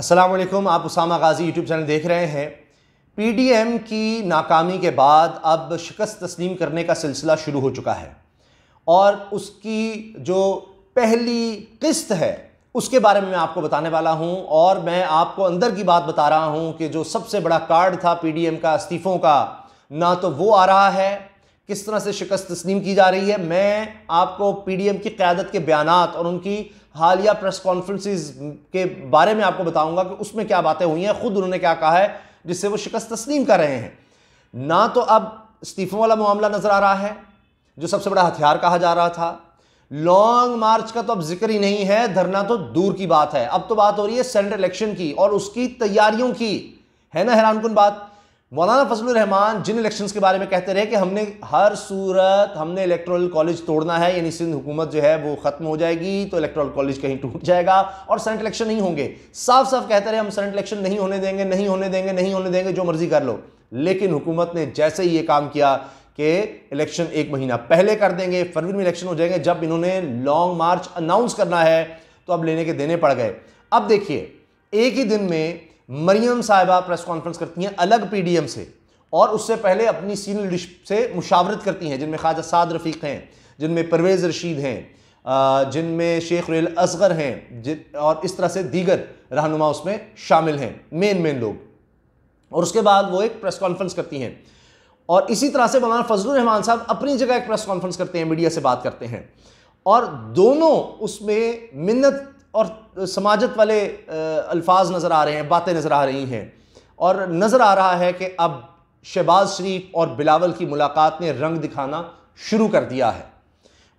असलम आप Usama Ghazi YouTube channel देख रहे हैं पी डी एम की नाकामी के बाद अब शिकस्त तस्लीम करने का सिलसिला शुरू हो चुका है और उसकी जो पहली किस्त है उसके बारे में मैं आपको बताने वाला हूं और मैं आपको अंदर की बात बता रहा हूं कि जो सबसे बड़ा कार्ड था पीडीएम का इस्तीफ़ों का ना तो वो आ रहा है किस तरह से शिकस्त तस्लीम की जा रही है मैं आपको पीडीएम की क़्यादत के बयान और उनकी हालिया प्रेस कॉन्फ्रेंसिस के बारे में आपको बताऊंगा कि उसमें क्या बातें हुई हैं खुद उन्होंने क्या कहा है जिससे वो शिकस्त तस्लीम कर रहे हैं ना तो अब इस्तीफों वाला मामला नज़र आ रहा है जो सबसे बड़ा हथियार कहा जा रहा था लॉन्ग मार्च का तो अब जिक्र ही नहीं है धरना तो दूर की बात है अब तो बात हो रही है सेंट्रल इलेक्शन की और उसकी तैयारियों की है ना हैरानकुन बात मौलाना फजल रहमान जिन इलेक्शन के बारे में कहते रहे कि हमने हर सूरत हमने इलेक्ट्रल कॉलेज तोड़ना है यानी सिंध हुकूमत जो है वो ख़त्म हो जाएगी तो इलेक्ट्रल कॉलेज कहीं टूट जाएगा और सेंट इलेक्शन नहीं होंगे साफ साफ कहते रहे हम सेंट इलेक्शन नहीं होने देंगे नहीं होने देंगे नहीं होने देंगे जो मर्जी कर लो लेकिन हुकूमत ने जैसे ही ये काम किया कि इलेक्शन एक महीना पहले कर देंगे फरवरी में इलेक्शन हो जाएंगे जब इन्होंने लॉन्ग मार्च अनाउंस करना है तो अब लेने के देने पड़ गए अब देखिए एक ही दिन में मरियम साहिबा प्रेस कॉन्फ्रेंस करती हैं अलग पीडीएम से और उससे पहले अपनी सीनियर लीडरशिप से मुशावरत करती हैं जिनमें ख्वाजा साद रफ़ीक हैं जिनमें परवेज़ रशीद हैं जिनमें शेख रेल असगर हैं और इस तरह से दीगर रहनुमा उसमें शामिल हैं मेन मेन लोग और उसके बाद वो एक प्रेस कॉन्फ्रेंस करती हैं और इसी तरह से मौलाना फजल रहमान साहब अपनी जगह एक प्रेस कॉन्फ्रेंस करते हैं मीडिया से बात करते हैं और दोनों उसमें मिन्नत और समाजत वाले अल्फाज नज़र आ रहे हैं बातें नज़र आ रही हैं और नज़र आ रहा है कि अब शहबाज शरीफ और बिलावल की मुलाकात ने रंग दिखाना शुरू कर दिया है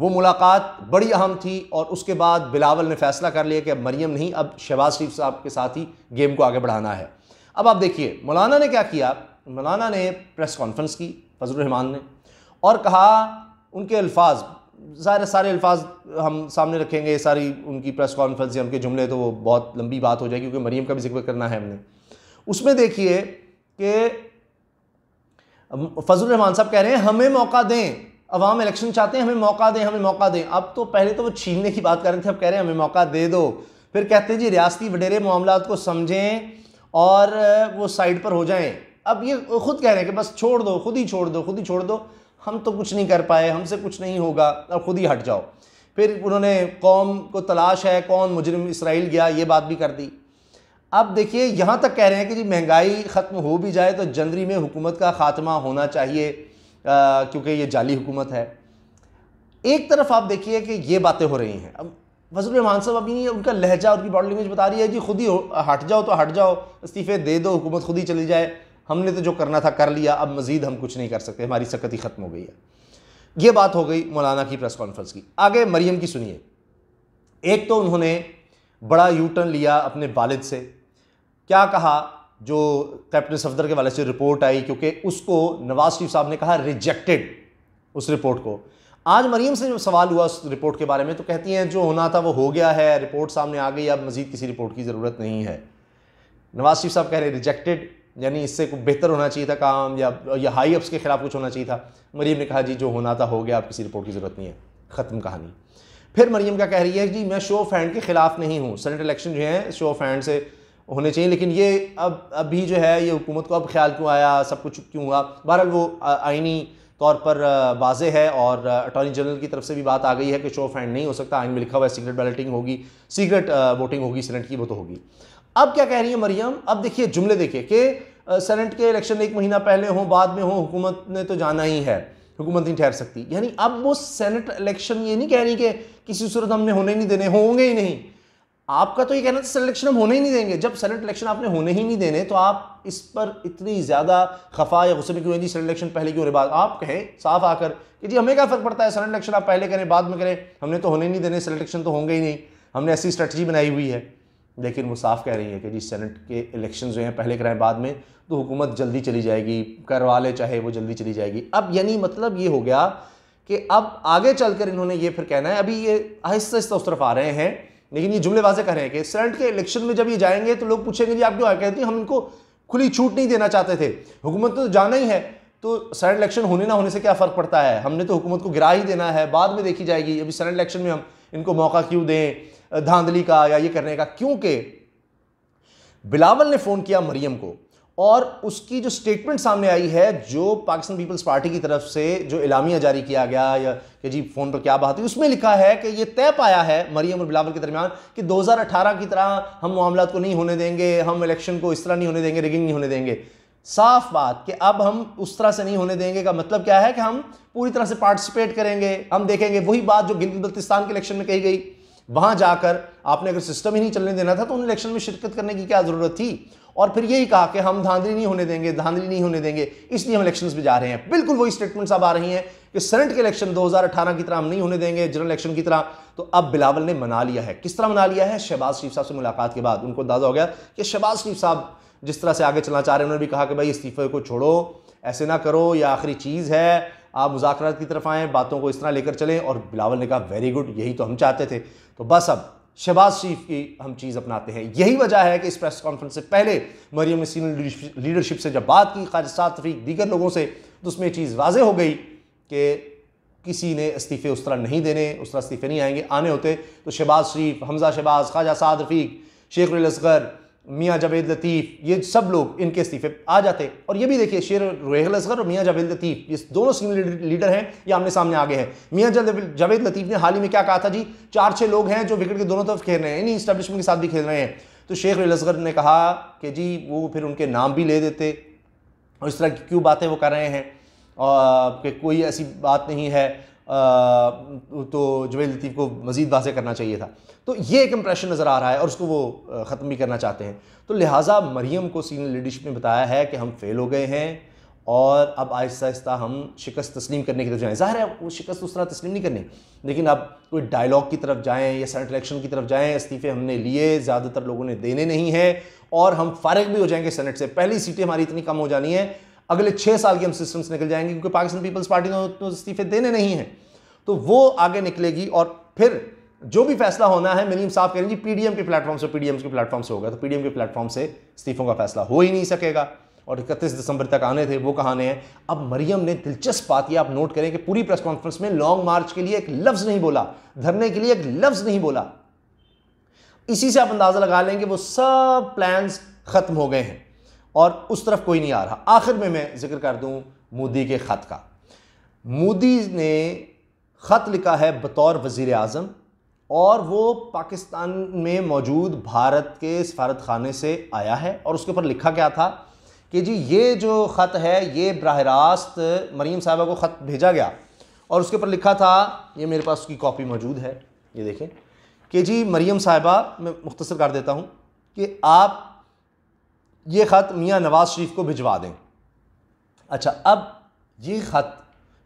वो मुलाकात बड़ी अहम थी और उसके बाद बिलावल ने फैसला कर लिया कि अब मरियम नहीं अब शहबाज शरीफ साहब के साथ ही गेम को आगे बढ़ाना है अब आप देखिए मौलाना ने क्या किया मौलाना ने प्रेस कॉन्फ्रेंस की फजल रहमान ने और कहा उनके अल्फाज ज़ाहिर सारे अल्फाज हम सामने रखेंगे सारी उनकी प्रेस कॉन्फ्रेंस या उनके जुमले तो वो बहुत लंबी बात हो जाएगी क्योंकि मरीम का भी जिक्र करना है हमने उसमें देखिए कि फजल रहमान साहब कह रहे हैं हमें मौका दें अवाम इलेक्शन चाहते हैं हमें मौका दें हमें मौका दें अब तो पहले तो वो छीनने की बात कर रहे थे अब कह रहे हैं हमें मौका दे दो फिर कहते हैं जी रियाती वडेरे मामला को समझें और वो साइड पर हो जाएं अब ये खुद कह रहे हैं कि बस छोड़ दो खुद ही छोड़ दो खुद ही छोड़ दो हम तो कुछ नहीं कर पाए हमसे कुछ नहीं होगा अब खुद ही हट जाओ फिर उन्होंने कौम को तलाश है कौन मुजरम इसराइल गया ये बात भी कर दी अब देखिए यहाँ तक कह रहे हैं कि जी महंगाई ख़त्म हो भी जाए तो जनवरी में हुकूमत का ख़ात्मा होना चाहिए क्योंकि ये जाली हुकूमत है एक तरफ आप देखिए कि ये बातें हो रही हैं अब वजूल रहमान साहब अभी उनका लहजा उनकी बॉडी लैंग्वेज बता रही है जी खुद ही हट जाओ तो हट जाओ इस्तीफ़े दे दो हुकूमत खुद ही चली जाए हमने तो जो करना था कर लिया अब मज़ीद हम कुछ नहीं कर सकते हमारी सकती ख़त्म हो गई है ये बात हो गई मौलाना की प्रेस कॉन्फ्रेंस की आगे मरियम की सुनिए एक तो उन्होंने बड़ा यूटर्न लिया अपने वालद से क्या कहा जो कैप्टन सफदर के वाले से रिपोर्ट आई क्योंकि उसको नवाज शरीफ साहब ने कहा रिजेक्टेड उस रिपोर्ट को आज मरीम से जो सवाल हुआ उस रिपोर्ट के बारे में तो कहती हैं जो होना था वो हो गया है रिपोर्ट सामने आ गई अब मज़ीद किसी रिपोर्ट की ज़रूरत नहीं है नवाज शरीफ साहब कह रहे रिजेक्टेड यानी इससे कुछ बेहतर होना चाहिए था काम या या हाई अप्स के खिलाफ कुछ होना चाहिए था मरीम ने कहा जी जो होना था हो गया आप किसी रिपोर्ट की ज़रूरत नहीं है ख़त्म कहानी फिर मरीम का कह रही है जी मैं शो ऑफ हैंड के ख़िलाफ़ नहीं हूँ सेनेट इलेक्शन जो है शो ऑफ हैंड से होने चाहिए लेकिन ये अब अभी जो है ये हुकूमत को अब ख्याल क्यों आया सब कुछ क्यों हुआ बहरहाल वो आइनी तौर पर वाजे है और अटॉर्नी जनरल की तरफ से भी बात आ गई है कि शो ऑफ हैंड नहीं हो सकता आइन में लिखा हुआ है सीक्रेट बैलेटिंग होगी सीक्रेट वोटिंग होगी सेनेट की वो तो होगी अब क्या कह रही है मरियम अब देखिए जुमले देखिए कि सेनेट के इलेक्शन एक महीना पहले हो बाद में हो हुकूमत ने तो जाना ही है हुकूमत नहीं ठहर सकती यानी अब वो सेनेट इलेक्शन ये नहीं कह रही कि किसी सूरत हमने होने नहीं देने होंगे ही नहीं आपका तो ये कहना था सेलेक्शन हम होने ही नहीं देंगे जब सेनेट इलेक्शन आपने होने ही नहीं देने तो आप इस पर इतनी ज़्यादा खफा या गुस्से में क्यों जी सेनेट इलेक्शन पहले क्यों बात आप कहें साफ आकर कि जी हमें क्या फ़र्क पड़ता है सेनेट इलेक्शन आप पहले करें बाद में करें हमने तो होने नहीं देने सेनेट इलेक्शन तो होंगे ही नहीं हमने ऐसी स्ट्रेटजी बनाई हुई है लेकिन वो साफ कह रही है कि जी सेनेट के इलेक्शन जो हैं पहले कराएं बाद में तो हुकूमत जल्दी चली जाएगी करवा ले चाहे वो जल्दी चली जाएगी अब यानी मतलब ये हो गया कि अब आगे चलकर इन्होंने ये फिर कहना है अभी ये आहिस्ता आहिस्ता उस तरफ आ रहे हैं लेकिन ये जुमले वाजे कह रहे हैं कि सेनेट के इलेक्शन में जब ये जाएंगे तो लोग पूछेंगे जी आप क्यों कहते हैं हम इनको खुली छूट नहीं देना चाहते थे हुकूमत तो जाना ही है तो सेनेट इलेक्शन होने ना होने से क्या फ़र्क पड़ता है हमने तो हुकूमत को गिरा ही देना है बाद में देखी जाएगी अभी सेनेट इलेक्शन में हम इनको मौका क्यों दें धांधली का या ये करने का क्योंकि बिलावल ने फ़ोन किया मरियम को और उसकी जो स्टेटमेंट सामने आई है जो पाकिस्तान पीपल्स पार्टी की तरफ से जो इलामिया जारी किया गया या कि जी फ़ोन पर क्या बात हुई उसमें लिखा है कि ये तय पाया है मरियम और बिलावल के दरमियान कि 2018 की तरह हम मामला को नहीं होने देंगे हम इलेक्शन को इस तरह नहीं होने देंगे रिगिंग नहीं होने देंगे साफ बात कि अब हम उस तरह से नहीं होने देंगे का मतलब क्या है कि हम पूरी तरह से पार्टिसिपेट करेंगे हम देखेंगे वही बात जो गिल बल्तिस्तान के इलेक्शन में कही गई वहां जाकर आपने अगर सिस्टम ही नहीं चलने देना था तो उन इलेक्शन में शिरकत करने की क्या जरूरत थी और फिर यही कहा कि हम धांधली नहीं होने देंगे धांधली नहीं होने देंगे इसलिए हम इलेक्शन में जा रहे हैं बिल्कुल वही स्टेटमेंट्स अब आ रही हैं कि सेनेट के इलेक्शन 2018 की तरह हम नहीं होने देंगे जनरल इलेक्शन की तरह तो अब बिलावल ने मना लिया है किस तरह मना लिया है शहबाज शरीफ साहब से मुलाकात के बाद उनको अंदाजा हो गया कि शहबाज शरीफ साहब जिस तरह से आगे चलना चाह रहे हैं उन्होंने भी कहा कि भाई इस्तीफे को छोड़ो ऐसे ना करो यह आखिरी चीज़ है आप मुजाकर की तरफ आएँ बातों को इस तरह लेकर चलें और बिलावल ने कहा वेरी गुड यही तो हम चाहते थे तो बस अब शहबाज शरीफ की हम चीज़ अपनाते हैं यही वजह है कि इस प्रेस कॉन्फ्रेंस से पहले मरियम सीन लीडरशिप से जब बात की सात तफरीक दीगर लोगों से तो उसमें चीज़ वाजे हो गई कि किसी ने इस्तीफ़े उस तरह नहीं देने उस तरह इस्तीफ़े नहीं आएंगे आने होते तो शहबाज शरीफ हमजा शहबाज ख्वाजा साद रफीक शेख असगर मियाँ जावेद लतीफ़ ये सब लोग इनके इस्तीफे आ जाते और ये भी देखिए शेर रोहल असगर और मियाँ जावेद लतीफ़ ये दोनों सीनियर लीडर हैं ये आमने सामने आगे हैं मियाँ जावेद लतीफ़ ने हाल ही में क्या कहा था जी चार छः लोग हैं जो विकेट के दोनों तरफ खेल रहे हैं इन्हीं इस्टेब्लिशमेंट के साथ भी खेल रहे हैं तो शेख रोहल असगर ने कहा कि जी वो फिर उनके नाम भी ले देते और इस तरह की क्यों बातें वो कर रहे हैं और कि कोई ऐसी बात नहीं है तो जवेद लतीफ़ को मज़ीद वाजे करना चाहिए था तो ये एक इम्प्रेशन नज़र आ रहा है और उसको वो ख़त्म भी करना चाहते हैं तो लिहाजा मरीम को सीनियर लीडरशिप ने बताया है कि हम फेल हो गए हैं और अब आहिस्ता आहिस्ता हम शिकस्त तस्लीम करने की तरफ जाएँ ज़ाहिर है वो शिकस्त उस तरह तस्लीम नहीं करनी लेकिन अब कोई डायलॉग की तरफ जाएँ या सेंट इलेक्शन की तरफ जाएँ इस्तीफ़े हमने लिए ज़्यादातर लोगों ने देने नहीं हैं और हम फारग भी हो जाएंगे सेनेट से पहली सीटें हमारी इतनी कम हो जानी है अगले छह साल की हम सिस्टम निकल जाएंगे क्योंकि पाकिस्तान पीपल्स पार्टी ने तो इस्तीफे देने नहीं हैं तो वो आगे निकलेगी और फिर जो भी फैसला होना है मिलीम साफ करेंगी पीडीएम के प्लेटफॉर्म से पीडीएम के प्लेटफॉर्म से होगा तो पीडीएम के प्लेटफॉर्म से इस्तीफों का फैसला हो ही नहीं सकेगा और इकतीस दिसंबर तक आने थे वो कहाने हैं अब मरियम ने दिलचस्प बात यह आप नोट करें कि पूरी प्रेस कॉन्फ्रेंस में लॉन्ग मार्च के लिए एक लफ्ज़ नहीं बोला धरने के लिए एक लफ्ज़ नहीं बोला इसी से आप अंदाज़ा लगा लेंगे वो सब प्लान्स ख़त्म हो गए हैं और उस तरफ कोई नहीं आ रहा आखिर में मैं जिक्र कर दूं मोदी के ख़त का मोदी ने ख़त लिखा है बतौर वज़ी अजम और वो पाकिस्तान में मौजूद भारत के सफारत खाने से आया है और उसके ऊपर लिखा क्या था कि जी ये जो ख़त है ये बरह रास्त मरीम साहबा को ख़त भेजा गया और उसके ऊपर लिखा था ये मेरे पास उसकी कॉपी मौजूद है ये देखें कि जी मरीम साहबा मैं मुख्तर कर देता हूँ कि आप ये ख़त मियाँ नवाज़ शरीफ को भिजवा दें अच्छा अब ये ख़त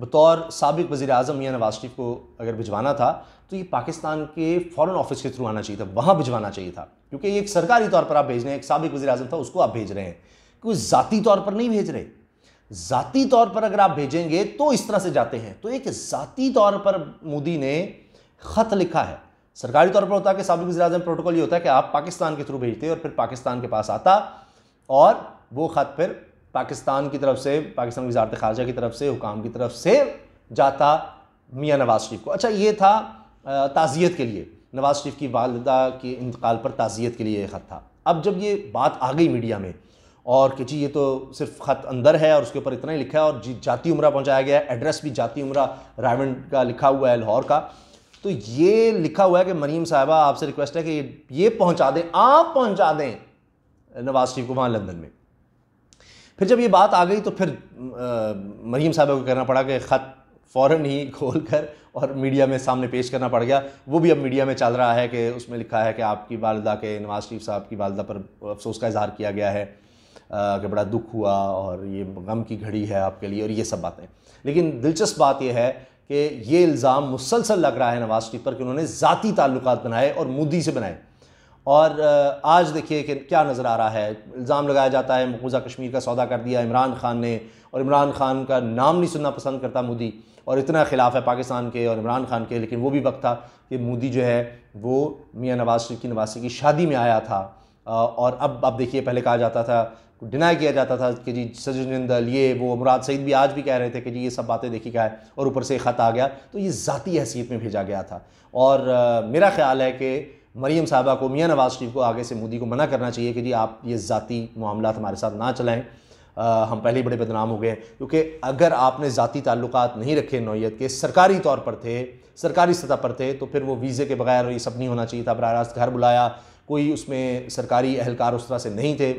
बतौर सबक वज़ी अजम मियाँ नवाज़ शरीफ को अगर भिजवाना था तो ये पाकिस्तान के फ़ॉरन ऑफिस के थ्रू आना चाहिए था वहाँ भिजवाना चाहिए था क्योंकि ये एक सरकारी तौर पर आप भेज रहे हैं एक सबक वज़ी अजम था उसको आप भेज रहे हैं कोई ज़ाती तौर पर नहीं भेज रहे ज़ाती तौर पर अगर आप भेजेंगे तो इस तरह से जाते हैं तो एक ज़ाती तौर पर मोदी ने ख़त लिखा है सरकारी तौर पर होता है कि सबक वजी अजम प्रोटोकॉल ये होता है कि आप पाकिस्तान के थ्रू भेजते और फिर पाकिस्तान के पास आता और वो ख़त फिर पाकिस्तान की तरफ से पाकिस्तान की वजारत खारजा की तरफ से हुकाम की तरफ से जाता मियाँ नवाज़ शरीफ को अच्छा ये था ताज़ियत के लिए नवाज़ शरीफ की वालदा के इंतकाल पर ताज़ियत के लिए ये ख़त था अब जब ये बात आ गई मीडिया में और कि जी ये तो सिर्फ ख़त अंदर है और उसके ऊपर इतना ही लिखा है और जी जाती उम्र पहुँचाया गया है एड्रेस भी जाती उम्र रायमंड का लिखा हुआ है लाहौर का तो ये लिखा हुआ है कि मरीम साहबा आपसे रिक्वेस्ट है कि ये पहुँचा दें आप पहुँचा दें नवाज़ शरीफ को वहाँ लंदन में फिर जब ये बात आ गई तो फिर मरीम साहब को करना पड़ा कि ख़त फ़ौर ही खोल कर और मीडिया में सामने पेश करना पड़ गया वो भी अब मीडिया में चल रहा है कि उसमें लिखा है कि आपकी वालदा के नवाज़ शरीफ साहब की वालदा पर अफसोस का इजहार किया गया है कि बड़ा दुख हुआ और ये गम की घड़ी है आपके लिए और ये सब बातें लेकिन दिलचस्प बात यह है कि ये इल्ज़ाम मुसलसल लग रहा है नवाज़ शरीफ पर कि उन्होंने ज़ाती ताल्लुक बनाए और मोदी से बनाए और आज देखिए कि क्या नज़र आ रहा है इल्ज़ाम लगाया जाता है मकबूजा कश्मीर का सौदा कर दिया इमरान खान ने और इमरान खान का नाम नहीं सुनना पसंद करता मोदी और इतना खिलाफ है पाकिस्तान के और इमरान खान के लेकिन वो भी वक्त था कि मोदी जो है वो मियाँ नवाज शरीफ की नवासी की शादी में आया था और अब अब देखिए पहले कहा जाता था डिनाई किया जाता था कि जी सजन दल ये वो मुराद सईद भी आज भी कह रहे थे कि जी ये सब बातें देखी क्या है और ऊपर से ख़त आ गया तो ये ज़ाती हैसियत में भेजा गया था और मेरा ख्याल है कि मरीम साहबा को मियाँ नवाज़ शरीफ को आगे से मोदी को मना करना चाहिए कि जी आप ये ज़ाती मामला हमारे साथ ना चलाएँ हम पहले ही बड़े बदनाम हो गए क्योंकि अगर आपने ज़ाती ताल्लुक नहीं रखे नौीयत के सरकारी तौर पर थे सरकारी सतह पर थे तो फिर वो वीज़े के बगैर ये सब नहीं होना चाहिए था बरह रास्त घर बुलाया कोई उसमें सरकारी अहलकार उस तरह से नहीं थे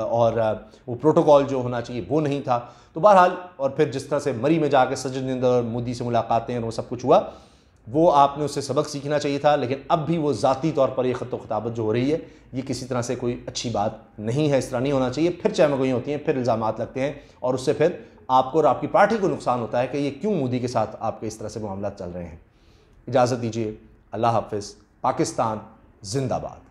और वो प्रोटोकॉल जो होना चाहिए वो नहीं था तो बहरहाल और फिर जिस तरह से मरी में जाके सज्जन और मोदी से मुलाकातें और वो सब कुछ हुआ वो आपने उससे सबक सीखना चाहिए था लेकिन अब भी वो ज़ाती तौर पर ये ख़त खताबत जो हो रही है ये किसी तरह से कोई अच्छी बात नहीं है इस तरह नहीं होना चाहिए फिर चैमगोइयाँ होती हैं फिर इल्ज़ाम लगते हैं और उससे फिर आपको और आपकी पार्टी को नुकसान होता है कि ये क्यों मोदी के साथ आपके इस तरह से मामला चल रहे हैं इजाज़त दीजिए अल्लाह हाफ पाकिस्तान जिंदाबाद